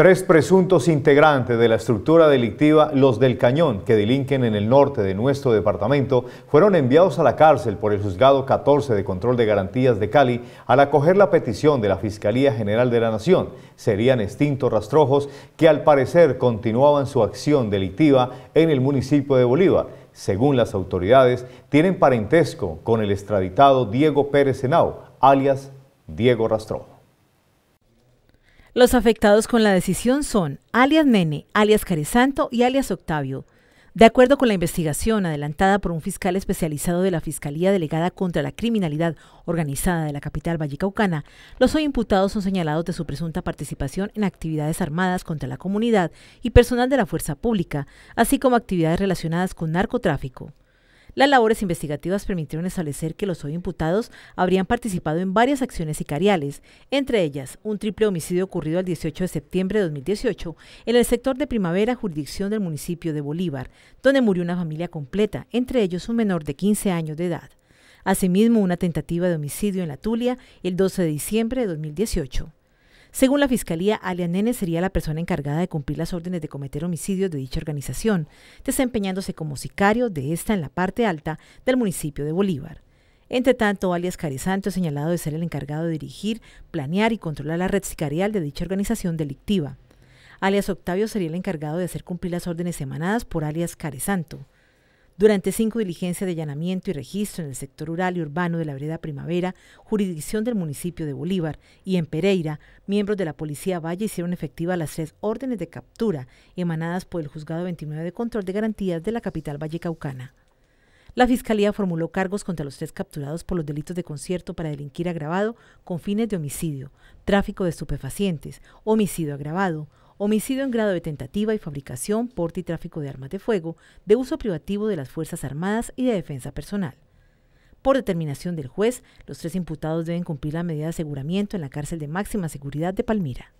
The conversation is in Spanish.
Tres presuntos integrantes de la estructura delictiva Los del Cañón, que delinquen en el norte de nuestro departamento, fueron enviados a la cárcel por el juzgado 14 de control de garantías de Cali al acoger la petición de la Fiscalía General de la Nación. Serían extintos rastrojos que al parecer continuaban su acción delictiva en el municipio de Bolívar. Según las autoridades, tienen parentesco con el extraditado Diego Pérez Senao, alias Diego Rastrojo. Los afectados con la decisión son alias Nene, alias Caresanto y alias Octavio. De acuerdo con la investigación adelantada por un fiscal especializado de la Fiscalía Delegada contra la Criminalidad Organizada de la capital vallecaucana, los hoy imputados son señalados de su presunta participación en actividades armadas contra la comunidad y personal de la fuerza pública, así como actividades relacionadas con narcotráfico. Las labores investigativas permitieron establecer que los hoy imputados habrían participado en varias acciones sicariales, entre ellas un triple homicidio ocurrido el 18 de septiembre de 2018 en el sector de Primavera, jurisdicción del municipio de Bolívar, donde murió una familia completa, entre ellos un menor de 15 años de edad. Asimismo, una tentativa de homicidio en La Tulia el 12 de diciembre de 2018. Según la Fiscalía, alias Nene sería la persona encargada de cumplir las órdenes de cometer homicidios de dicha organización, desempeñándose como sicario de esta en la parte alta del municipio de Bolívar. Entre tanto, alias Santo es señalado de ser el encargado de dirigir, planear y controlar la red sicarial de dicha organización delictiva. Alias Octavio sería el encargado de hacer cumplir las órdenes emanadas por alias Santo. Durante cinco diligencias de allanamiento y registro en el sector rural y urbano de la vereda Primavera, jurisdicción del municipio de Bolívar, y en Pereira, miembros de la Policía Valle hicieron efectiva las tres órdenes de captura emanadas por el Juzgado 29 de Control de Garantías de la capital vallecaucana. La Fiscalía formuló cargos contra los tres capturados por los delitos de concierto para delinquir agravado con fines de homicidio, tráfico de estupefacientes, homicidio agravado, homicidio en grado de tentativa y fabricación, porte y tráfico de armas de fuego, de uso privativo de las Fuerzas Armadas y de defensa personal. Por determinación del juez, los tres imputados deben cumplir la medida de aseguramiento en la cárcel de máxima seguridad de Palmira.